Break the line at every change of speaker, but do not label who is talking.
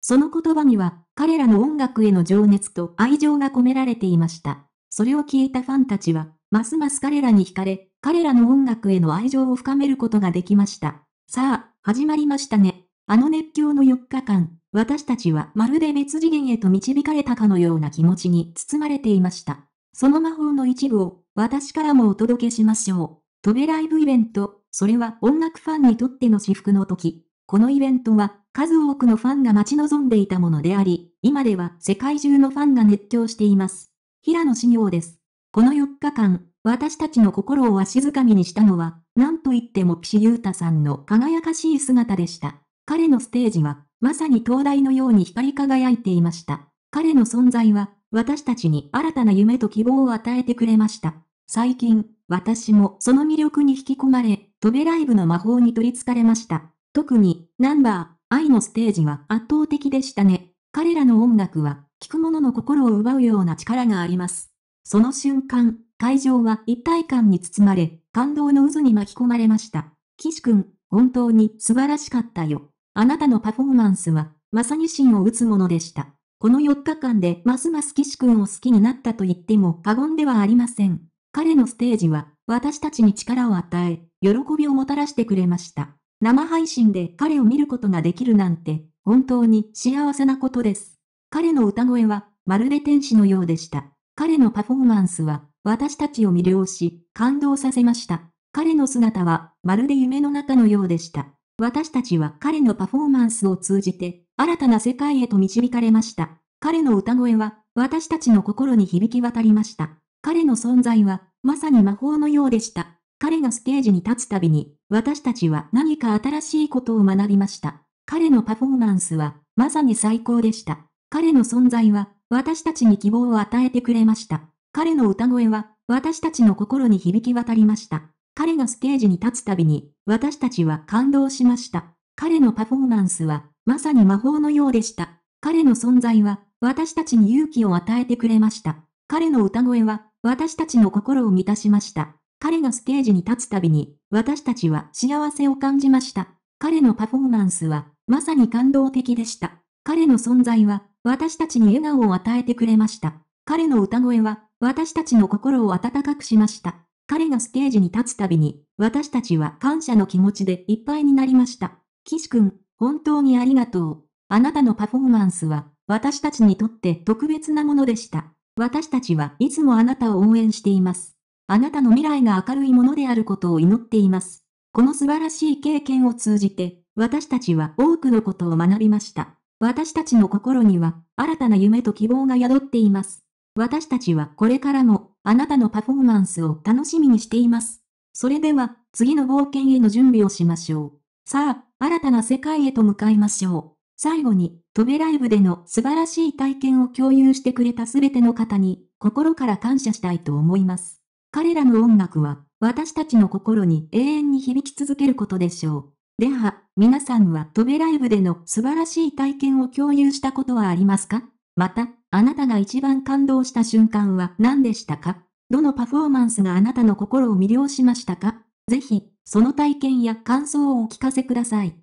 その言葉には、彼らの音楽への情熱と愛情が込められていました。それを聞いたファンたちは、ますます彼らに惹かれ、彼らの音楽への愛情を深めることができました。さあ、始まりましたね。あの熱狂の4日間、私たちはまるで別次元へと導かれたかのような気持ちに包まれていました。その魔法の一部を、私からもお届けしましょう。飛べライブイベント、それは音楽ファンにとっての至福の時。このイベントは数多くのファンが待ち望んでいたものであり、今では世界中のファンが熱狂しています。平野紫耀です。この4日間、私たちの心をわしづかみにしたのは、なんといっても岸優太さんの輝かしい姿でした。彼のステージは、まさに灯台のように光り輝いていました。彼の存在は、私たちに新たな夢と希望を与えてくれました。最近、私もその魅力に引き込まれ、飛べライブの魔法に取りつかれました。特に、ナンバー、愛のステージは圧倒的でしたね。彼らの音楽は、聴く者の心を奪うような力があります。その瞬間、会場は一体感に包まれ、感動の渦に巻き込まれました。岸くん、本当に素晴らしかったよ。あなたのパフォーマンスは、まさに芯を打つものでした。この4日間でますます岸くんを好きになったと言っても過言ではありません。彼のステージは、私たちに力を与え、喜びをもたらしてくれました。生配信で彼を見ることができるなんて、本当に幸せなことです。彼の歌声は、まるで天使のようでした。彼のパフォーマンスは、私たちを魅了し、感動させました。彼の姿は、まるで夢の中のようでした。私たちは彼のパフォーマンスを通じて、新たな世界へと導かれました。彼の歌声は、私たちの心に響き渡りました。彼の存在は、まさに魔法のようでした。彼がステージに立つたびに、私たちは何か新しいことを学びました。彼のパフォーマンスは、まさに最高でした。彼の存在は、私たちに希望を与えてくれました。彼の歌声は、私たちの心に響き渡りました。彼がステージに立つたびに、私たちは感動しました。彼のパフォーマンスは、まさに魔法のようでした。彼の存在は、私たちに勇気を与えてくれました。彼の歌声は、私たちの心を満たしました。彼がステージに立つたびに、私たちは幸せを感じました。彼のパフォーマンスは、まさに感動的でした。彼の存在は、私たちに笑顔を与えてくれました。彼の歌声は、私たちの心を温かくしました。彼がステージに立つたびに、私たちは感謝の気持ちでいっぱいになりました。岸くん、本当にありがとう。あなたのパフォーマンスは、私たちにとって特別なものでした。私たちはいつもあなたを応援しています。あなたの未来が明るいものであることを祈っています。この素晴らしい経験を通じて、私たちは多くのことを学びました。私たちの心には、新たな夢と希望が宿っています。私たちはこれからも、あなたのパフォーマンスを楽しみにしています。それでは、次の冒険への準備をしましょう。さあ、新たな世界へと向かいましょう。最後に、トベライブでの素晴らしい体験を共有してくれたすべての方に、心から感謝したいと思います。彼らの音楽は、私たちの心に永遠に響き続けることでしょう。では、皆さんは飛べライブでの素晴らしい体験を共有したことはありますかまた、あなたが一番感動した瞬間は何でしたかどのパフォーマンスがあなたの心を魅了しましたかぜひ、その体験や感想をお聞かせください。